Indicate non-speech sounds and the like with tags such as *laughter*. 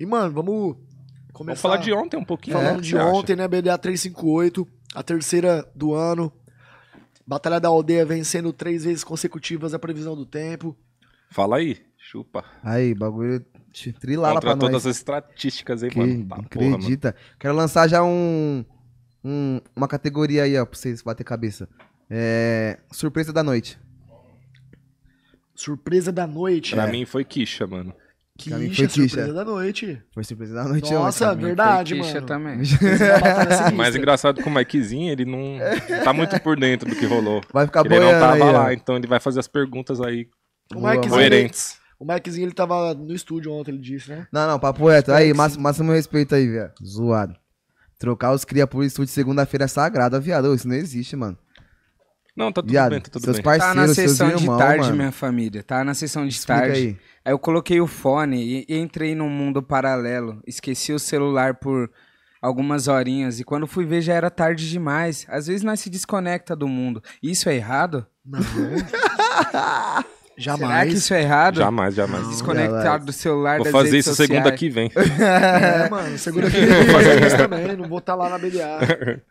E, mano, vamos começar. Vamos falar de ontem um pouquinho. Falando né, de ontem, acha? né? BDA 358, a terceira do ano. Batalha da Aldeia vencendo três vezes consecutivas a previsão do tempo. Fala aí, chupa. Aí, bagulho trilada pra nós. todas as estatísticas aí, que mano. Tá acredita. Porra, mano. Quero lançar já um, um, uma categoria aí, ó, pra vocês bater cabeça. É, surpresa da noite. Surpresa da noite. Pra é. mim foi quicha, mano mim foi Kisha. É surpresa é. da noite. Foi surpresa da noite. Nossa, verdade, foi mano. também. É *laughs* Mas engraçado que o Mikezinho, ele não *laughs* tá muito por dentro do que rolou. Vai ficar Ele não tava aí, lá, ó. então ele vai fazer as perguntas aí coerentes. O Mikezinho, ele tava no estúdio ontem, ele disse, né? Não, não, papo reto. Aí, máximo, máximo respeito aí, velho. Zoado. Trocar os cria por estúdio segunda-feira é sagrada, viado. Isso não existe, mano. Não, tá tudo Viado, bem, tá tudo seus bem. Parceiros, tá na sessão de irmão, tarde, mano. minha família. Tá na sessão de Explica tarde. Aí. aí eu coloquei o fone e entrei num mundo paralelo. Esqueci o celular por algumas horinhas e quando fui ver já era tarde demais. Às vezes nós se desconecta do mundo. Isso é errado? Não. jamais. *laughs* Será que isso é errado? Jamais, jamais. Não, Desconectado jamais. do celular Vou fazer isso sociais. segunda que vem. *laughs* é, mano, segunda que vem. também, não vou estar tá lá na BDA. *laughs*